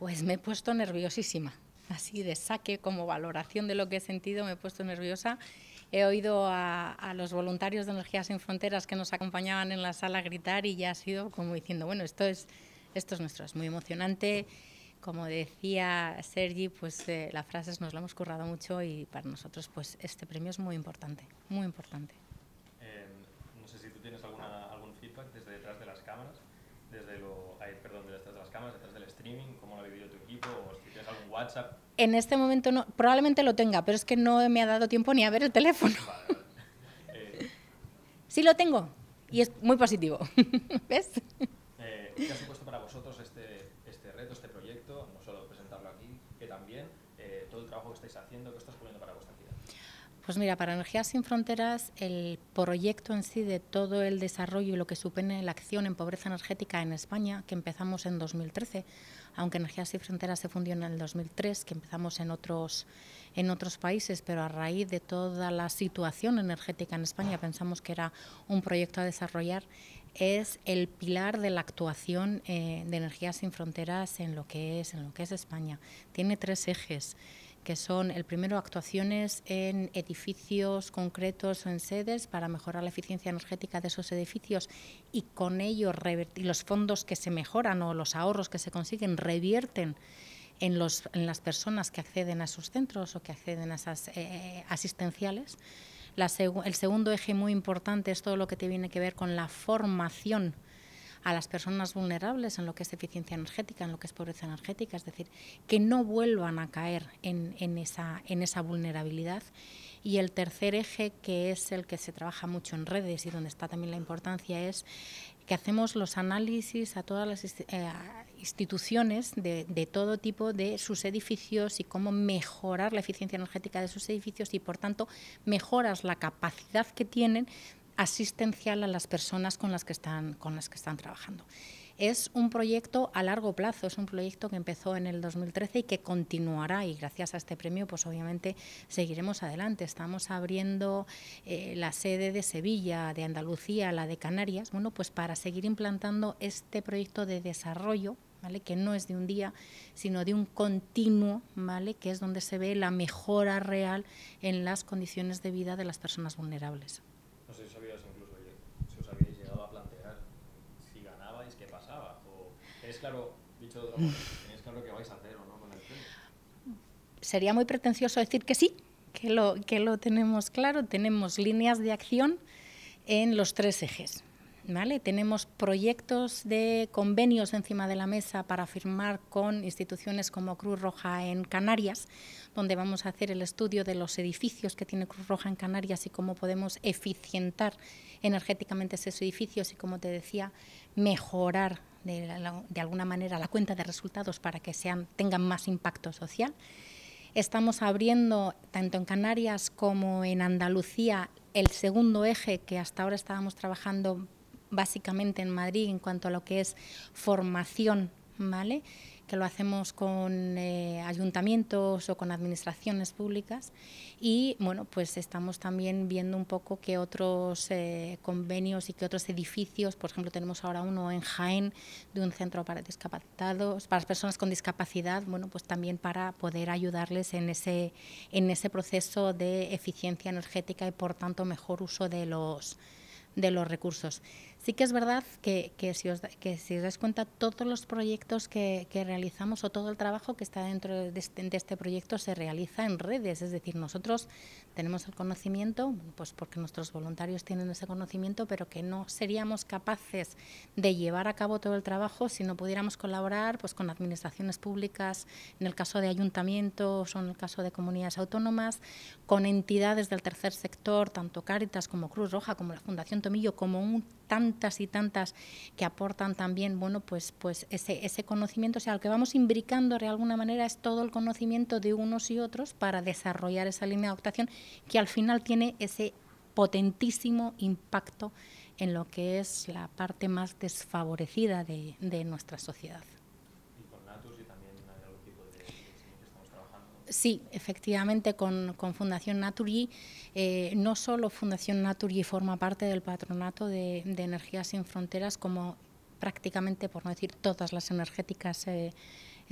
Pues me he puesto nerviosísima, así de saque como valoración de lo que he sentido, me he puesto nerviosa. He oído a, los voluntarios de Energías Sin Fronteras que nos acompañaban en la sala gritar y ya ha sido como diciendo, bueno, esto es, esto es nuestro, es muy emocionante. Como decía Sergi, pues eh, la las frases nos la hemos currado mucho y para nosotros pues este premio es muy importante, muy importante. Em, no sé si tú tienes algún feedback desde detrás de las cámaras, desde lo eh, perdón, detrás de las cámaras, detrás del streaming? ¿Cómo lo ha vivido tu equipo? ¿O si tienes algún WhatsApp? En este momento no, probablemente lo tenga, pero es que no me ha dado tiempo ni a ver el teléfono. Eh, sí lo tengo y es muy positivo. ¿Ves? Eh, ¿Qué ha supuesto para vosotros este, este, reto, este proyecto? No solo presentarlo aquí, que también todo el trabajo que estáis haciendo, que está poniendo para vuestra vida? Pues mira, para Energías sin Fronteras el proyecto en sí de todo el desarrollo y lo que supone la acción en pobreza energética en España, que empezamos en 2013, aunque Energías sin Fronteras se fundió en el 2003, que empezamos en otros, en otros países, pero a raíz de toda la situación energética en España pensamos que era un proyecto a desarrollar, es el pilar de la actuación eh, de Energías sin Fronteras en lo que es, en lo que es España. Tiene tres ejes que son el primero actuaciones en edificios concretos o en sedes para mejorar la eficiencia energética de esos edificios y con ello los fondos que se mejoran o los ahorros que se consiguen revierten en, los, en las personas que acceden a esos centros o que acceden a esas eh, asistenciales. el segundo eje muy importante es todo lo que tiene que ver con la formación a las personas vulnerables en lo que es eficiencia energética, en lo que es pobreza energética, es decir, que no vuelvan a caer en, esa, vulnerabilidad. Y el tercer eje, que es el que se trabaja mucho en redes y donde está también la importancia, es que hacemos los análisis a todas las eh, instituciones de, de, todo tipo de sus edificios y cómo mejorar la eficiencia energética de sus edificios y, por tanto, mejoras la capacidad que tienen asistencial a las personas con las que están, con las que están trabajando. Es un proyecto a largo plazo, es un proyecto que empezó en el 2013 y que continuará y gracias a este premio pues obviamente seguiremos adelante. Estamos abriendo eh, la sede de Sevilla, de Andalucía, la de Canarias, bueno pues para seguir implantando este proyecto de desarrollo ¿Vale? que no es de un día, sino de un continuo, ¿vale? que es donde se ve la mejora real en las condiciones de vida de las personas vulnerables. qué pasaba? ¿O tenéis claro, dicho de tenéis claro qué vais a hacer o no con el tema. Sería muy pretencioso decir que sí, que lo, que lo tenemos claro, tenemos líneas de acción en los tres ejes. Tenemos proyectos de convenios encima de la mesa para firmar con instituciones como Cruz Roja en Canarias, donde vamos a hacer el estudio de los edificios que tiene Cruz Roja en Canarias y cómo podemos eficientar energéticamente esos edificios y, como te decía, mejorar de, alguna manera la cuenta de resultados para que tengan más impacto social. Estamos abriendo, tanto en Canarias como en Andalucía, el segundo eje que hasta ahora estábamos trabajando básicamente en Madrid en cuanto a lo que es formación, ¿vale? que lo hacemos con eh, ayuntamientos o con administraciones públicas y bueno pues estamos también viendo un poco que otros eh, convenios y que otros edificios por ejemplo tenemos ahora uno en Jaén de un centro para discapacitados para las personas con discapacidad bueno pues también para poder ayudarles en ese en ese proceso de eficiencia energética y por tanto mejor uso de los de los recursos Sí que es verdad que, si, os si dais cuenta, todos los proyectos que, realizamos o todo el trabajo que está dentro este, de este, proyecto se realiza en redes. Es decir, nosotros tenemos el conocimiento, pues porque nuestros voluntarios tienen ese conocimiento, pero que no seríamos capaces de llevar a cabo todo el trabajo si no pudiéramos colaborar pues, con administraciones públicas, en el caso de ayuntamientos o en el caso de comunidades autónomas, con entidades del tercer sector, tanto Cáritas como Cruz Roja, como la Fundación Tomillo, como un tantas y tantas que aportan también, bueno, pues, pues ese, ese conocimiento, o sea, lo que vamos imbricando de alguna manera es todo el conocimiento de unos y otros para desarrollar esa línea de adaptación que al final tiene ese potentísimo impacto en lo que es la parte más desfavorecida de, de nuestra sociedad. Sí, efectivamente, con, Fundación Naturgy, eh, no solo Fundación Naturgy forma parte del patronato de, Energías sin Fronteras, como prácticamente, por no decir todas las energéticas eh,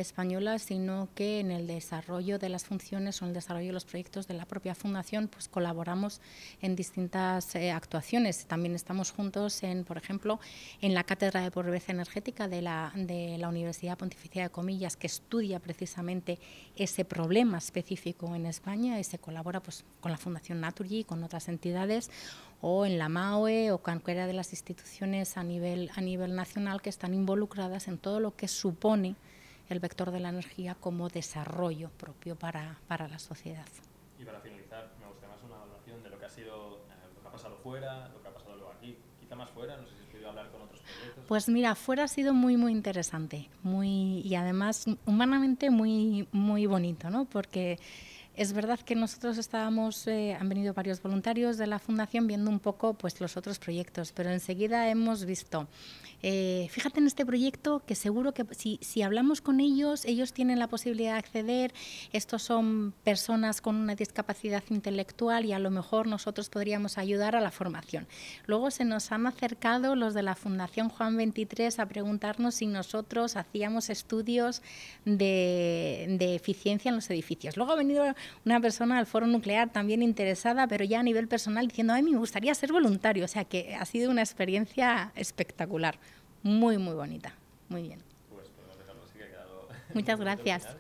española, sino que en el desarrollo de las funciones o en el desarrollo de los proyectos de la propia fundación, pues colaboramos en distintas eh, actuaciones. También estamos juntos, en, por ejemplo, en la Cátedra de Pobreza Energética de la, de la Universidad Pontificia de Comillas, que estudia precisamente ese problema específico en España y se colabora pues, con la Fundación Naturgy y con otras entidades o en la MAOE o cualquiera de las instituciones a nivel, a nivel nacional que están involucradas en todo lo que supone el vector de la energía como desarrollo propio para, para la sociedad. Y para finalizar, me gustaría más una evaluación de lo que ha sido, eh, lo que ha pasado fuera, lo que ha pasado luego aquí, quizá más fuera, no sé si has podido hablar con otros proyectos. Pues mira, fuera ha sido muy, muy interesante, muy, y además humanamente muy, muy bonito, ¿no? Porque es verdad que nosotros estábamos, eh, han venido varios voluntarios de la Fundación viendo un poco pues, los otros proyectos, pero enseguida hemos visto, eh, fíjate en este proyecto que seguro que si, hablamos con ellos, ellos tienen la posibilidad de acceder, estos son personas con una discapacidad intelectual y a lo mejor nosotros podríamos ayudar a la formación. Luego se nos han acercado los de la Fundación Juan 23 a preguntarnos si nosotros hacíamos estudios de, de eficiencia en los edificios. Luego ha venido una persona del foro nuclear también interesada, pero ya a nivel personal diciendo, ay, me gustaría ser voluntario. O sea que ha sido una experiencia espectacular, muy, muy bonita. Muy bien. Pues, pues, Muchas gracias.